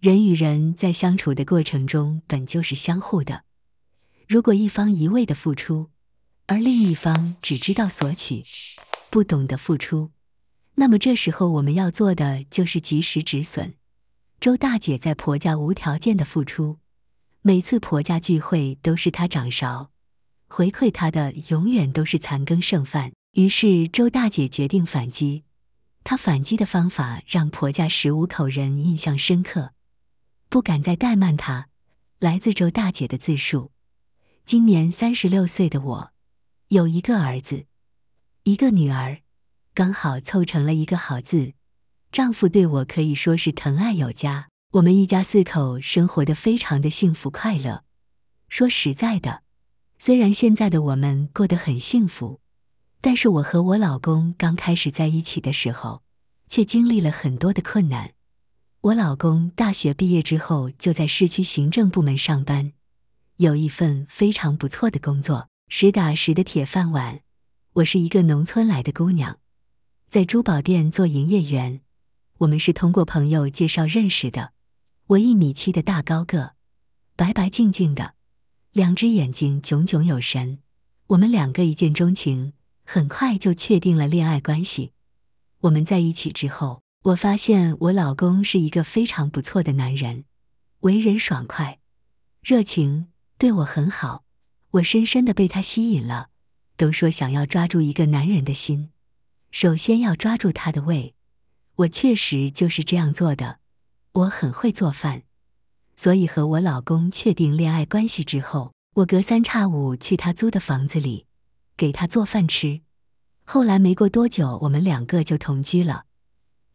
人与人在相处的过程中，本就是相互的。如果一方一味的付出，而另一方只知道索取，不懂得付出，那么这时候我们要做的就是及时止损。周大姐在婆家无条件的付出，每次婆家聚会都是她掌勺，回馈她的永远都是残羹剩饭。于是周大姐决定反击，她反击的方法让婆家十五口人印象深刻。不敢再怠慢他。来自周大姐的自述：今年三十六岁的我，有一个儿子，一个女儿，刚好凑成了一个“好”字。丈夫对我可以说是疼爱有加，我们一家四口生活的非常的幸福快乐。说实在的，虽然现在的我们过得很幸福，但是我和我老公刚开始在一起的时候，却经历了很多的困难。我老公大学毕业之后就在市区行政部门上班，有一份非常不错的工作，实打实的铁饭碗。我是一个农村来的姑娘，在珠宝店做营业员。我们是通过朋友介绍认识的。我一米七的大高个，白白净净的，两只眼睛炯炯有神。我们两个一见钟情，很快就确定了恋爱关系。我们在一起之后。我发现我老公是一个非常不错的男人，为人爽快，热情，对我很好。我深深的被他吸引了。都说想要抓住一个男人的心，首先要抓住他的胃。我确实就是这样做的。我很会做饭，所以和我老公确定恋爱关系之后，我隔三差五去他租的房子里给他做饭吃。后来没过多久，我们两个就同居了。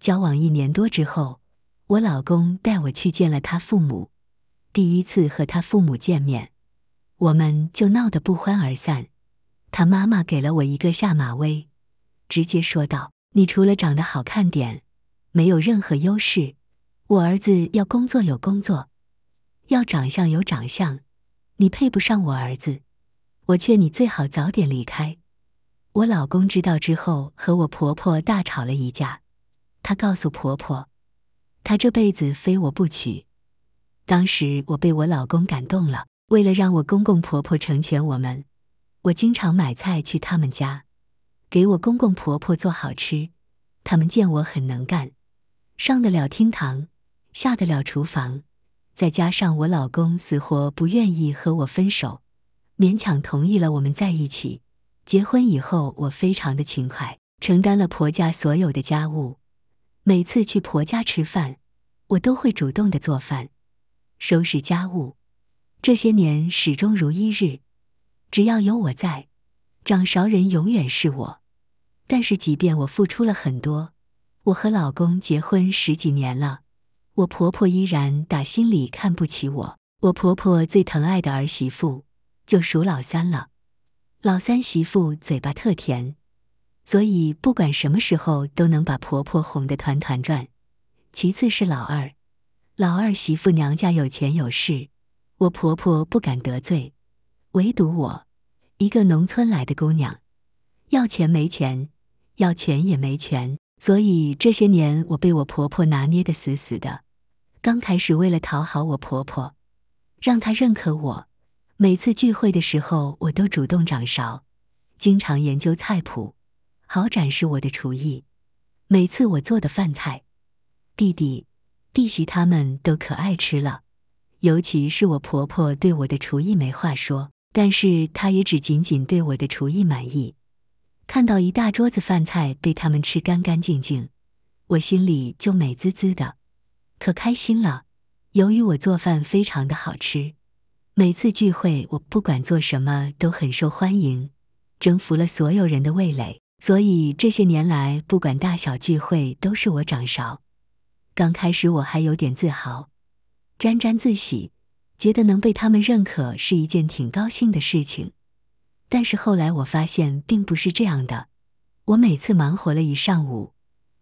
交往一年多之后，我老公带我去见了他父母。第一次和他父母见面，我们就闹得不欢而散。他妈妈给了我一个下马威，直接说道：“你除了长得好看点，没有任何优势。我儿子要工作有工作，要长相有长相，你配不上我儿子。我劝你最好早点离开。”我老公知道之后，和我婆婆大吵了一架。她告诉婆婆：“她这辈子非我不娶。”当时我被我老公感动了。为了让我公公婆婆成全我们，我经常买菜去他们家，给我公公婆婆做好吃。他们见我很能干，上得了厅堂，下得了厨房。再加上我老公死活不愿意和我分手，勉强同意了我们在一起。结婚以后，我非常的勤快，承担了婆家所有的家务。每次去婆家吃饭，我都会主动的做饭、收拾家务。这些年始终如一日，只要有我在，掌勺人永远是我。但是，即便我付出了很多，我和老公结婚十几年了，我婆婆依然打心里看不起我。我婆婆最疼爱的儿媳妇就属老三了，老三媳妇嘴巴特甜。所以不管什么时候都能把婆婆哄得团团转。其次是老二，老二媳妇娘家有钱有势，我婆婆不敢得罪。唯独我，一个农村来的姑娘，要钱没钱，要权也没权。所以这些年我被我婆婆拿捏的死死的。刚开始为了讨好我婆婆，让她认可我，每次聚会的时候我都主动掌勺，经常研究菜谱。好展示我的厨艺，每次我做的饭菜，弟弟、弟媳他们都可爱吃了，尤其是我婆婆对我的厨艺没话说，但是她也只仅仅对我的厨艺满意。看到一大桌子饭菜被他们吃干干净净，我心里就美滋滋的，可开心了。由于我做饭非常的好吃，每次聚会我不管做什么都很受欢迎，征服了所有人的味蕾。所以这些年来，不管大小聚会，都是我掌勺。刚开始我还有点自豪、沾沾自喜，觉得能被他们认可是一件挺高兴的事情。但是后来我发现并不是这样的。我每次忙活了一上午，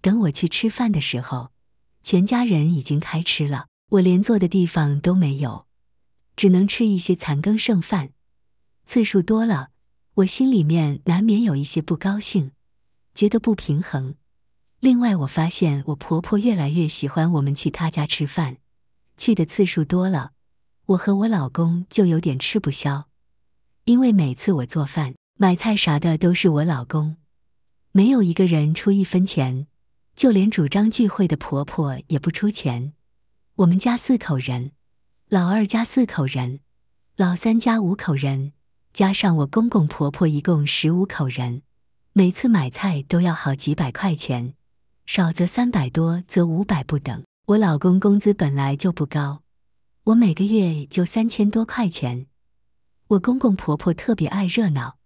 等我去吃饭的时候，全家人已经开吃了，我连坐的地方都没有，只能吃一些残羹剩饭。次数多了。我心里面难免有一些不高兴，觉得不平衡。另外，我发现我婆婆越来越喜欢我们去她家吃饭，去的次数多了，我和我老公就有点吃不消。因为每次我做饭、买菜啥的都是我老公，没有一个人出一分钱，就连主张聚会的婆婆也不出钱。我们家四口人，老二家四口人，老三家五口人。加上我公公婆婆一共十五口人，每次买菜都要好几百块钱，少则三百多，多则五百不等。我老公工资本来就不高，我每个月就三千多块钱。我公公婆婆特别爱热闹，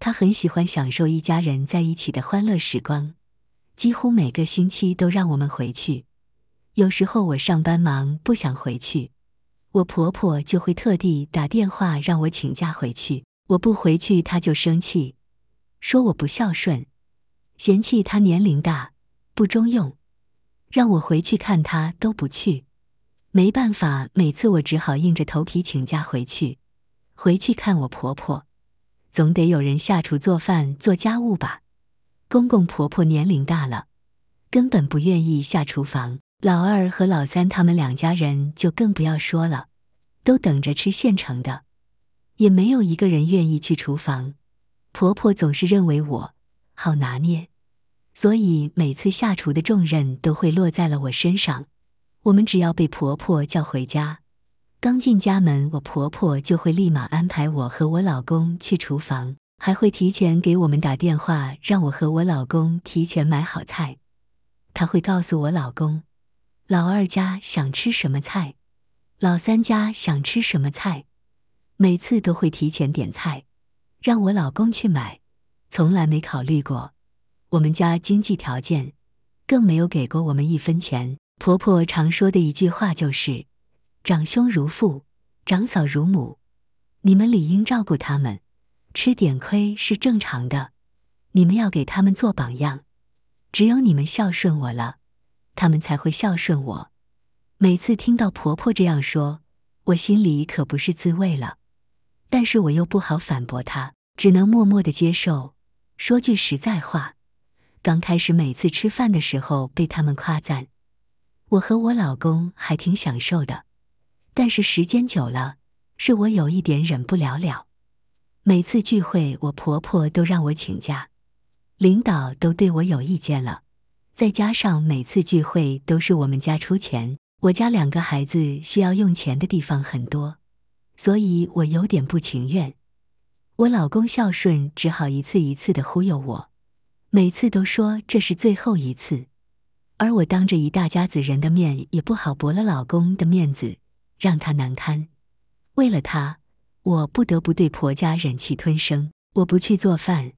他很喜欢享受一家人在一起的欢乐时光，几乎每个星期都让我们回去。有时候我上班忙，不想回去。我婆婆就会特地打电话让我请假回去，我不回去她就生气，说我不孝顺，嫌弃她年龄大，不中用，让我回去看她都不去。没办法，每次我只好硬着头皮请假回去，回去看我婆婆，总得有人下厨做饭做家务吧。公公婆婆年龄大了，根本不愿意下厨房。老二和老三，他们两家人就更不要说了，都等着吃现成的，也没有一个人愿意去厨房。婆婆总是认为我好拿捏，所以每次下厨的重任都会落在了我身上。我们只要被婆婆叫回家，刚进家门，我婆婆就会立马安排我和我老公去厨房，还会提前给我们打电话，让我和我老公提前买好菜。她会告诉我老公。老二家想吃什么菜，老三家想吃什么菜，每次都会提前点菜，让我老公去买，从来没考虑过我们家经济条件，更没有给过我们一分钱。婆婆常说的一句话就是：“长兄如父，长嫂如母，你们理应照顾他们，吃点亏是正常的，你们要给他们做榜样，只有你们孝顺我了。”他们才会孝顺我。每次听到婆婆这样说，我心里可不是滋味了。但是我又不好反驳她，只能默默的接受。说句实在话，刚开始每次吃饭的时候被他们夸赞，我和我老公还挺享受的。但是时间久了，是我有一点忍不了了。每次聚会，我婆婆都让我请假，领导都对我有意见了。再加上每次聚会都是我们家出钱，我家两个孩子需要用钱的地方很多，所以我有点不情愿。我老公孝顺，只好一次一次的忽悠我，每次都说这是最后一次，而我当着一大家子人的面也不好驳了老公的面子，让他难堪。为了他，我不得不对婆家忍气吞声。我不去做饭，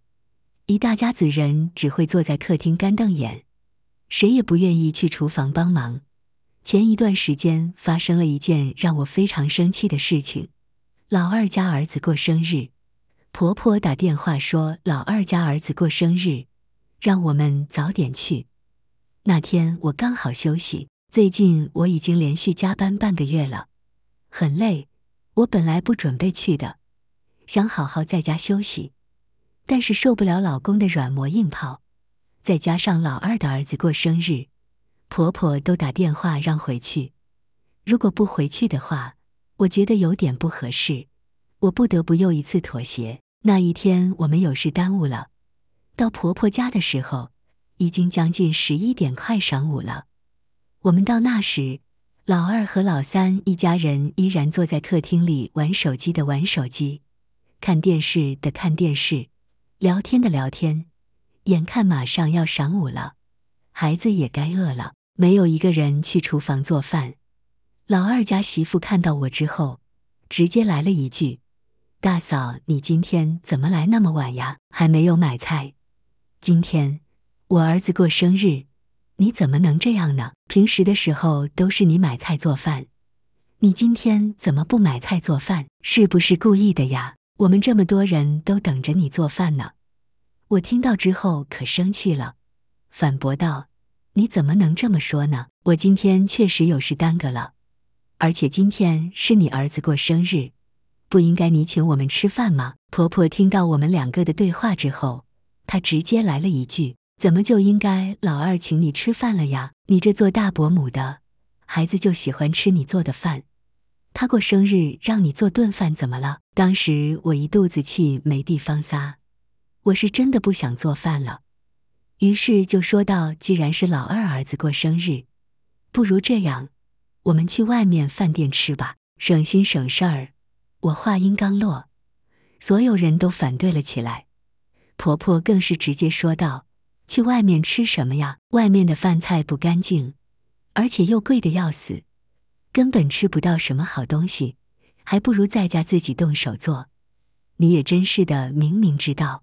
一大家子人只会坐在客厅干瞪眼。谁也不愿意去厨房帮忙。前一段时间发生了一件让我非常生气的事情：老二家儿子过生日，婆婆打电话说老二家儿子过生日，让我们早点去。那天我刚好休息，最近我已经连续加班半个月了，很累。我本来不准备去的，想好好在家休息，但是受不了老公的软磨硬泡。再加上老二的儿子过生日，婆婆都打电话让回去。如果不回去的话，我觉得有点不合适。我不得不又一次妥协。那一天我们有事耽误了，到婆婆家的时候已经将近十一点，快晌午了。我们到那时，老二和老三一家人依然坐在客厅里玩手机的玩手机，看电视的看电视，聊天的聊天。眼看马上要晌午了，孩子也该饿了，没有一个人去厨房做饭。老二家媳妇看到我之后，直接来了一句：“大嫂，你今天怎么来那么晚呀？还没有买菜？今天我儿子过生日，你怎么能这样呢？平时的时候都是你买菜做饭，你今天怎么不买菜做饭？是不是故意的呀？我们这么多人都等着你做饭呢。”我听到之后可生气了，反驳道：“你怎么能这么说呢？我今天确实有事耽搁了，而且今天是你儿子过生日，不应该你请我们吃饭吗？”婆婆听到我们两个的对话之后，她直接来了一句：“怎么就应该老二请你吃饭了呀？你这做大伯母的，孩子就喜欢吃你做的饭，他过生日让你做顿饭怎么了？”当时我一肚子气没地方撒。我是真的不想做饭了，于是就说道：“既然是老二儿子过生日，不如这样，我们去外面饭店吃吧，省心省事儿。”我话音刚落，所有人都反对了起来，婆婆更是直接说道：“去外面吃什么呀？外面的饭菜不干净，而且又贵的要死，根本吃不到什么好东西，还不如在家自己动手做。你也真是的，明明知道。”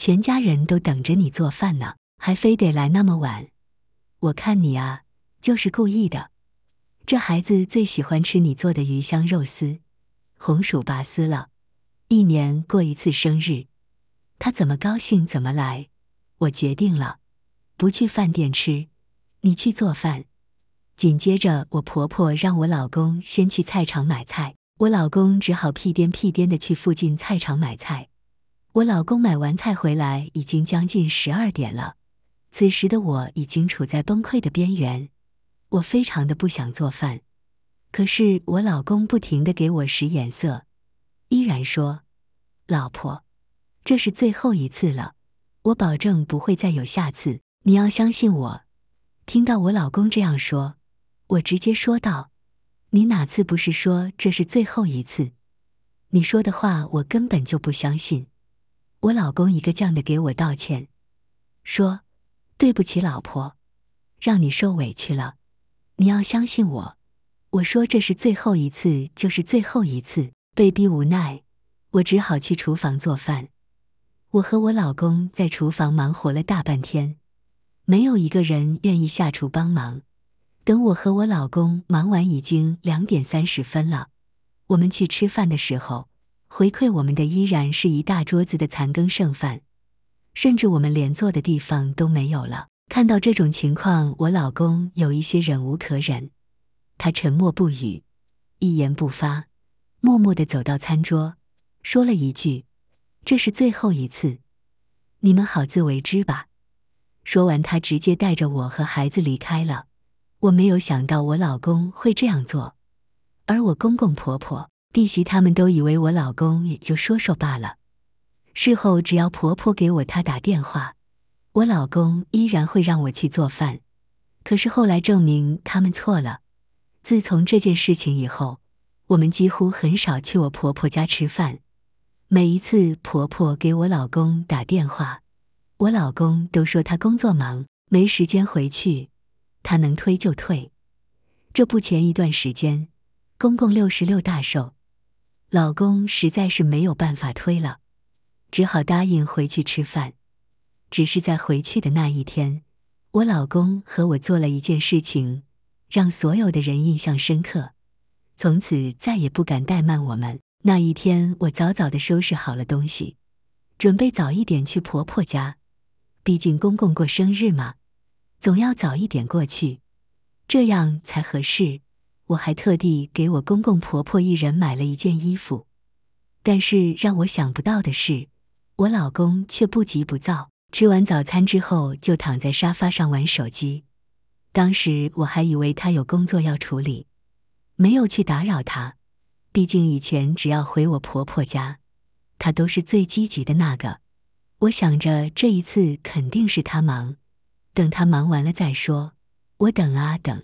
全家人都等着你做饭呢，还非得来那么晚？我看你啊，就是故意的。这孩子最喜欢吃你做的鱼香肉丝、红薯拔丝了。一年过一次生日，他怎么高兴怎么来。我决定了，不去饭店吃，你去做饭。紧接着，我婆婆让我老公先去菜场买菜，我老公只好屁颠屁颠的去附近菜场买菜。我老公买完菜回来，已经将近十二点了。此时的我已经处在崩溃的边缘，我非常的不想做饭。可是我老公不停的给我使眼色，依然说：“老婆，这是最后一次了，我保证不会再有下次，你要相信我。”听到我老公这样说，我直接说道：“你哪次不是说这是最后一次？你说的话我根本就不相信。”我老公一个劲的给我道歉，说：“对不起老婆，让你受委屈了，你要相信我。”我说：“这是最后一次，就是最后一次。”被逼无奈，我只好去厨房做饭。我和我老公在厨房忙活了大半天，没有一个人愿意下厨帮忙。等我和我老公忙完，已经两点三十分了。我们去吃饭的时候。回馈我们的依然是一大桌子的残羹剩饭，甚至我们连坐的地方都没有了。看到这种情况，我老公有一些忍无可忍，他沉默不语，一言不发，默默地走到餐桌，说了一句：“这是最后一次，你们好自为之吧。”说完，他直接带着我和孩子离开了。我没有想到我老公会这样做，而我公公婆婆。弟媳他们都以为我老公也就说说罢了。事后只要婆婆给我他打电话，我老公依然会让我去做饭。可是后来证明他们错了。自从这件事情以后，我们几乎很少去我婆婆家吃饭。每一次婆婆给我老公打电话，我老公都说他工作忙，没时间回去。他能推就推。这不前一段时间，公公六十六大寿。老公实在是没有办法推了，只好答应回去吃饭。只是在回去的那一天，我老公和我做了一件事情，让所有的人印象深刻。从此再也不敢怠慢我们。那一天，我早早的收拾好了东西，准备早一点去婆婆家。毕竟公公过生日嘛，总要早一点过去，这样才合适。我还特地给我公公婆婆一人买了一件衣服，但是让我想不到的是，我老公却不急不躁。吃完早餐之后，就躺在沙发上玩手机。当时我还以为他有工作要处理，没有去打扰他。毕竟以前只要回我婆婆家，他都是最积极的那个。我想着这一次肯定是他忙，等他忙完了再说。我等啊等。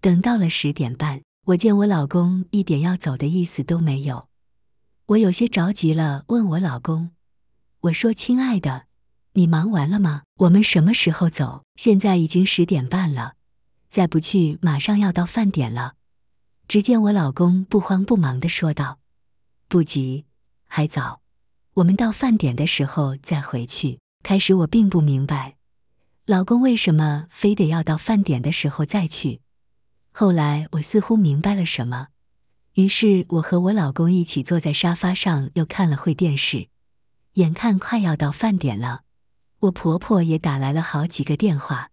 等到了十点半，我见我老公一点要走的意思都没有，我有些着急了，问我老公：“我说亲爱的，你忙完了吗？我们什么时候走？现在已经十点半了，再不去马上要到饭点了。”只见我老公不慌不忙的说道：“不急，还早，我们到饭点的时候再回去。”开始我并不明白，老公为什么非得要到饭点的时候再去。后来我似乎明白了什么，于是我和我老公一起坐在沙发上又看了会电视。眼看快要到饭点了，我婆婆也打来了好几个电话，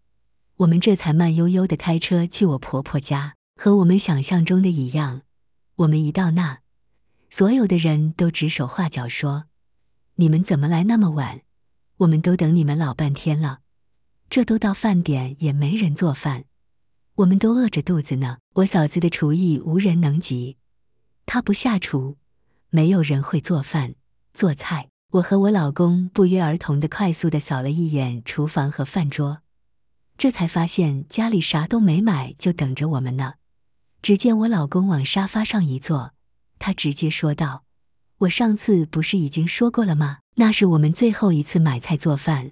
我们这才慢悠悠的开车去我婆婆家。和我们想象中的一样，我们一到那，所有的人都指手画脚说：“你们怎么来那么晚？我们都等你们老半天了，这都到饭点也没人做饭。”我们都饿着肚子呢。我嫂子的厨艺无人能及，她不下厨，没有人会做饭做菜。我和我老公不约而同地快速地扫了一眼厨房和饭桌，这才发现家里啥都没买，就等着我们呢。只见我老公往沙发上一坐，他直接说道：“我上次不是已经说过了吗？那是我们最后一次买菜做饭，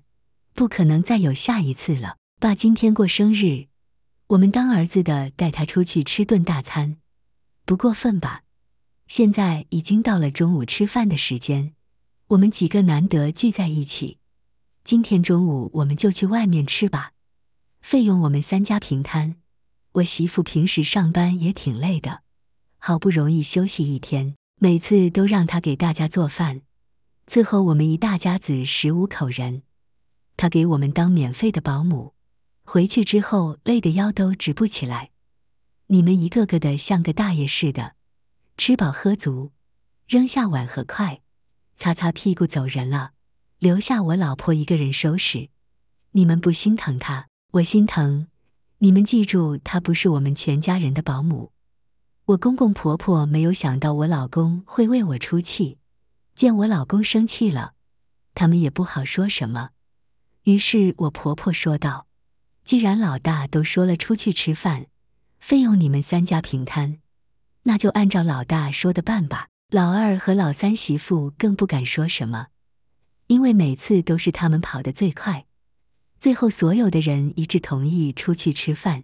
不可能再有下一次了。”爸今天过生日。我们当儿子的带他出去吃顿大餐，不过分吧？现在已经到了中午吃饭的时间，我们几个难得聚在一起，今天中午我们就去外面吃吧，费用我们三家平摊。我媳妇平时上班也挺累的，好不容易休息一天，每次都让她给大家做饭，伺候我们一大家子十五口人，她给我们当免费的保姆。回去之后累得腰都直不起来，你们一个个的像个大爷似的，吃饱喝足，扔下碗和筷，擦擦屁股走人了，留下我老婆一个人收拾。你们不心疼她，我心疼。你们记住，她不是我们全家人的保姆。我公公婆婆没有想到我老公会为我出气，见我老公生气了，他们也不好说什么。于是我婆婆说道。既然老大都说了出去吃饭，费用你们三家平摊，那就按照老大说的办吧。老二和老三媳妇更不敢说什么，因为每次都是他们跑得最快。最后，所有的人一致同意出去吃饭。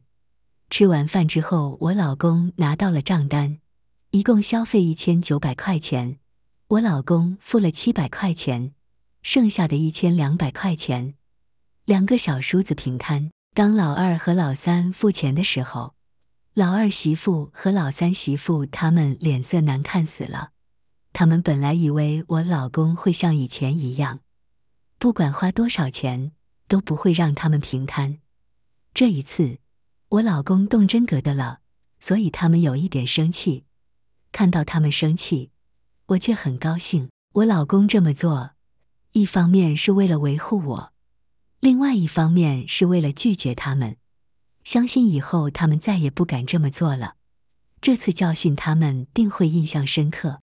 吃完饭之后，我老公拿到了账单，一共消费一千九百块钱。我老公付了七百块钱，剩下的一千两百块钱，两个小叔子平摊。当老二和老三付钱的时候，老二媳妇和老三媳妇他们脸色难看死了。他们本来以为我老公会像以前一样，不管花多少钱都不会让他们平摊。这一次，我老公动真格的了，所以他们有一点生气。看到他们生气，我却很高兴。我老公这么做，一方面是为了维护我。另外一方面是为了拒绝他们，相信以后他们再也不敢这么做了。这次教训他们，定会印象深刻。